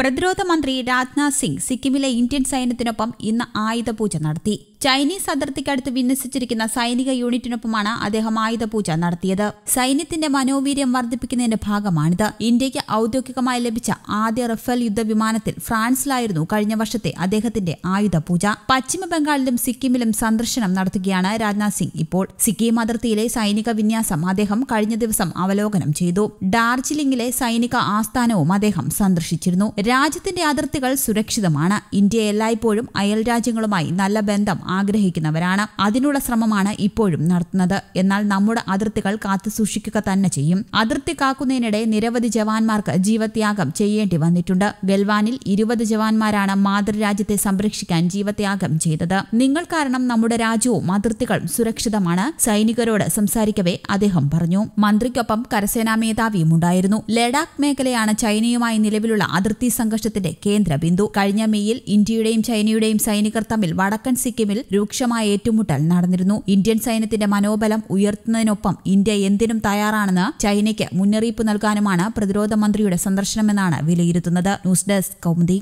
പ്രതിരോധ മന്ത്രി രാജ്നാഥ് സിംഗ് സിക്കിമിലെ ഇന്ത്യൻ സൈന്യത്തിനൊപ്പം ഇന്ന് ആയുധപൂജ നടത്തി ചൈനീസ് അതിർത്തിക്കടുത്ത് വിന്യസിച്ചിരിക്കുന്ന സൈനിക യൂണിറ്റിനൊപ്പമാണ് അദ്ദേഹം ആയുധപൂജ നടത്തിയത് സൈന്യത്തിന്റെ മനോവീര്യം വർദ്ധിപ്പിക്കുന്നതിന്റെ ഭാഗമാണിത് ഇന്ത്യക്ക് ഔദ്യോഗികമായി ലഭിച്ച ആദ്യ റഫേൽ യുദ്ധവിമാനത്തിൽ ഫ്രാൻസിലായിരുന്നു കഴിഞ്ഞ വർഷത്തെ അദ്ദേഹത്തിന്റെ ആയുധപൂജ പശ്ചിമ ബംഗാളിലും സിക്കിമിലും സന്ദർശനം നടത്തുകയാണ് രാജ്നാഥ് സിംഗ് ഇപ്പോൾ സിക്കിം അതിർത്തിയിലെ സൈനിക വിന്യാസം അദ്ദേഹം കഴിഞ്ഞ ദിവസം അവലോകനം ചെയ്തു ഡാർജിലിംഗിലെ സൈനിക ആസ്ഥാനവും അദ്ദേഹം സന്ദർശിച്ചിരുന്നു രാജ്യത്തിന്റെ അതിർത്തികൾ സുരക്ഷിതമാണ് ഇന്ത്യ എല്ലായ്പ്പോഴും അയൽ രാജ്യങ്ങളുമായി നല്ല ബന്ധം ആഗ്രഹിക്കുന്നവരാണ് അതിനുള്ള ശ്രമമാണ് ഇപ്പോഴും നടത്തുന്നത് എന്നാൽ നമ്മുടെ അതിർത്തികൾ കാത്തു സൂക്ഷിക്കുക തന്നെ ചെയ്യും അതിർത്തി കാക്കുന്നതിനിടെ നിരവധി ജവാന്മാർക്ക് ജീവത്യാഗം ചെയ്യേണ്ടി വന്നിട്ടുണ്ട് ഗൽവാനിൽ ഇരുപത് ജവാന്മാരാണ് മാതൃരാജ്യത്തെ സംരക്ഷിക്കാൻ ജീവത്യാഗം ചെയ്തത് നിങ്ങൾ കാരണം നമ്മുടെ രാജ്യവും അതിർത്തികളും സുരക്ഷിതമാണ് സൈനികരോട് സംസാരിക്കവേ അദ്ദേഹം പറഞ്ഞു മന്ത്രിക്കൊപ്പം കരസേനാ മേധാവിയും ഉണ്ടായിരുന്നു ലഡാക്ക് മേഖലയാണ് ചൈനയുമായി നിലവിലുള്ള അതിർത്തി സംഘർഷത്തിന്റെ കേന്ദ്ര ബിന്ദു കഴിഞ്ഞ മെയ്യിൽ ഇന്ത്യയുടെയും ചൈനയുടെയും സൈനികർ തമ്മിൽ വടക്കൻ സിക്കിമിൽ രൂക്ഷമായ ഏറ്റുമുട്ടൽ നടന്നിരുന്നു ഇന്ത്യൻ സൈന്യത്തിന്റെ മനോബലം ഉയർത്തുന്നതിനൊപ്പം ഇന്ത്യ എന്തിനും തയ്യാറാണെന്ന് ചൈനയ്ക്ക് മുന്നറിയിപ്പ് നൽകാനുമാണ് പ്രതിരോധ മന്ത്രിയുടെ സന്ദർശനമെന്നാണ് വിലയിരുത്തുന്നത് ന്യൂസ് ഡെസ്ക് കൗമുദി